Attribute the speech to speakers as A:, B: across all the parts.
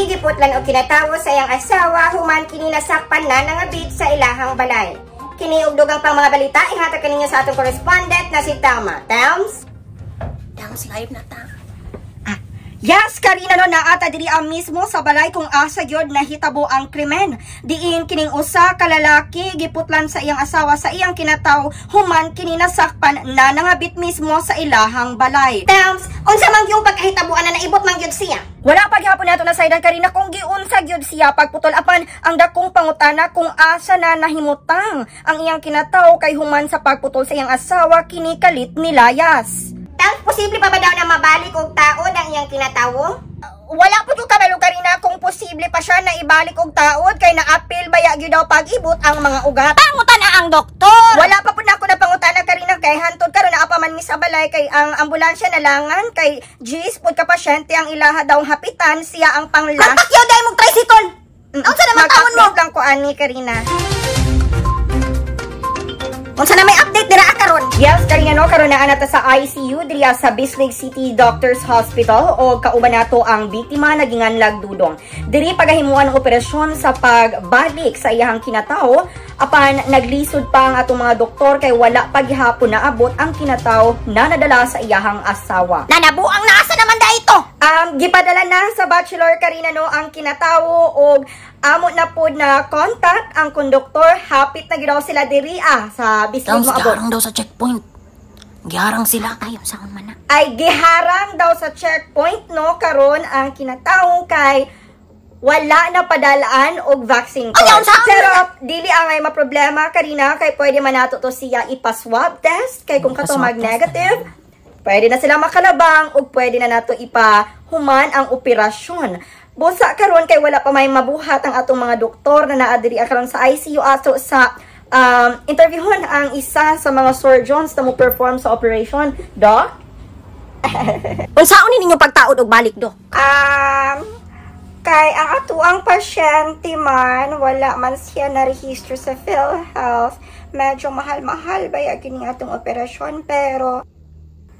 A: Nagigipot lan og kinatawo sa iyang asawa human kini nasakpan na nangabit sa ilahang balay. Kini og dugang pang mga balita ihatag kaninyo sa atong correspondent na si Tama. Tams? Tams, live na ta. Yes, karina no naata diri ang mismo sa balay kung asa gyud nahitabo ang krimen. Diin kining usa ka lalaki giputlan sa iyang asawa sa iyang kinataw human kini nasakpan na nangabit mismo sa ilahang balay. Tams, unsa man yung pagkahitaboan na naibot man gyud siya? Wala pa gyapon nato na saydan karina kung giunsa gyud siya pagputol apan ang dakong pangutana kung asa na nahimutang ang iyang kinataw kay human sa pagputol sa iyang asawa kini kalit nilayas. Layas. Tams, posible pa ba daw na mabali kinatawong? Wala po to tanalugan na kung posible pa siya na ibalik og taod kay naapil baya gyud daw pag-ibot ang mga ugat. Pangutan na ang doktor. Wala pa po na ako napangutan na karina kay hantod karon na pa man mi sa kay ang ambulansya na nalangan kay Gis pod ka pasyente ang ilaha daw hapitan siya ang pangla. Kapakyo dai mong tricycle.
B: Mm. Unsa naman tawon mo?
A: lang ko ani karina. Unsa na may update dira karon? na anata sa ICU diriya sa Bislig City Doctors Hospital o kauban nato ang biktima naginganlag dudong. Diri pagahimuan ng operasyon sa pagbalik sa iyang kinatawo apan naglisod pa ang atong mga doktor kay wala paghihapon na abot ang kinatawo na nadala sa iyang asawa. Nanabo ang naasa naman da ito. Um gipadala na sa bachelor Karina no ang kinatawo og amo na po na contact ang konduktor hapit na gid sila diri ah, sa Bislig Moabot. daw sa checkpoint. Giharang sila ayon sa man na. Ay giharang daw sa checkpoint no karon ang kinataong kay wala na padalaan og vaccine card. Ayaw, sa Pero dili ang may maproblema karina kay pwede man nato to siya ipa-swab test kay kung kato mag negative pwede na sila makalabang og pwede na nato ipa-human ang operasyon. Busa karon kay wala pa may mabuhat ang atong mga doktor na naa diri karon sa ICU ato sa um, interviewon ang isa sa mga surgeons na mo perform sa operation, Doc? Unsaon ninyo pagtaod og balik do? Um, kay ang atuang pasyente man wala man siya na register sa PhilHealth. Medyo mahal-mahal ba yung atong operasyon pero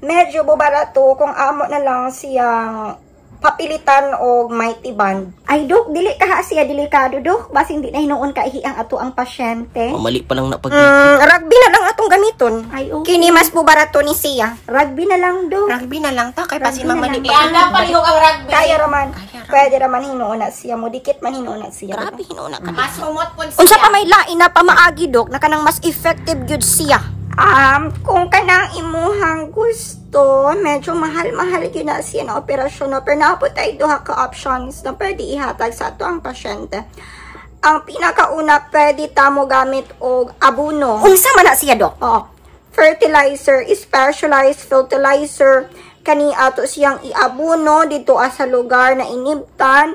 A: medyo bubarato kung amo na lang siyang papilitan o mighty band. Ay, Dok, dili ka siya delikado, Dok. Basi hindi na hinuon ka ihi ang ato ang pasyente. Mamali pa lang na mm, Rugby na lang atong gamiton. Ay, okay. Kini mas barato ni siya. Rugby na lang, Dok. Rugby na lang ta, kay pasin mamali. Ianda pa nihog ang rugby. Kaya raman. Kaya raman. Pwede raman hinuon na siya. Mudikit man hinuon na siya. Grabe hinuon na ka. Mas umot pon siya. Unsa pa may lain na pamaagi, Dok, na kanang mas effective gyud siya. Um, kung kanang imuhang gusto, medyo mahal-mahal yun na siya na operasyon. No? Pero napot ay duha ka options na pwede ihatag sa ato ang pasyente. Ang pinakauna, pwede tamo gamit og abuno. Unsa man na siya, Dok? Oo. Fertilizer, specialized fertilizer, kani ato siyang iabuno dito sa lugar na inibtan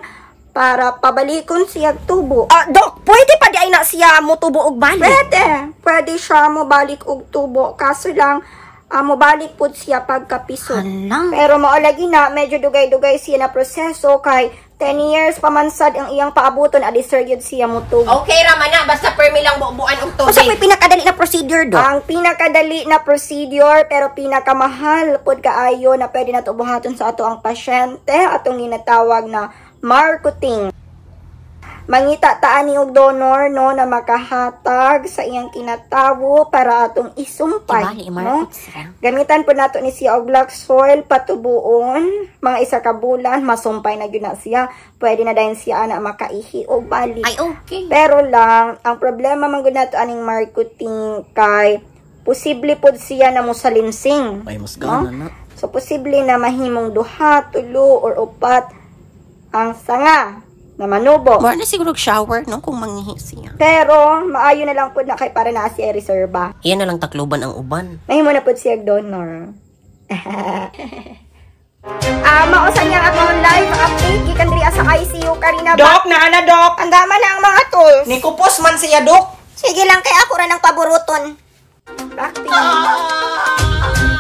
A: para pabalikon siya tubo. Ah, Dok, pwede pa di ay na siya mo tubo og balik? Pwede. Pwede siya mo balik og tubo. Kaso lang, uh, mo balik po siya pagkapiso. Pero maolagi na, medyo dugay-dugay siya na proseso kay 10 years pamansad ang iyang paabuton adi sir yun siya mo tubo. Okay, Ramana, basta permi lang buuan og tubig. Usa may pinakadali na procedure do? Ang pinakadali na procedure pero pinakamahal pod kaayo na pwede natubuhaton sa ato ang pasyente atong ginatawag na marketing. Mangita taan ni og donor no na makahatag sa iyang kinatawo para atong isumpay no. Gamitan po nato ni siya og black soil patubuon mga isa ka bulan masumpay na gyud na siya. Pwede na dayon siya ana makaihi og bali. Ay okay. Pero lang ang problema man gud nato aning marketing kay posible pud siya na musalinsing. Ay mas no? na. So posible na mahimong duha, tulo or upat ang sanga na manubo. More na siguro shower, no? Kung manghihi siya. Pero, maayo na lang po na kay para na si reserva. Iyan na lang takloban ang uban. May mo na po siya donor. Ah, uh, mausa niya akong live update gikan diri sa ICU karina ba. Dok, naa na dok. Ang dama na ang mga tools. Ni kupos man siya dok. Sige lang kay ako ra nang paboruton. Bakit? Ah!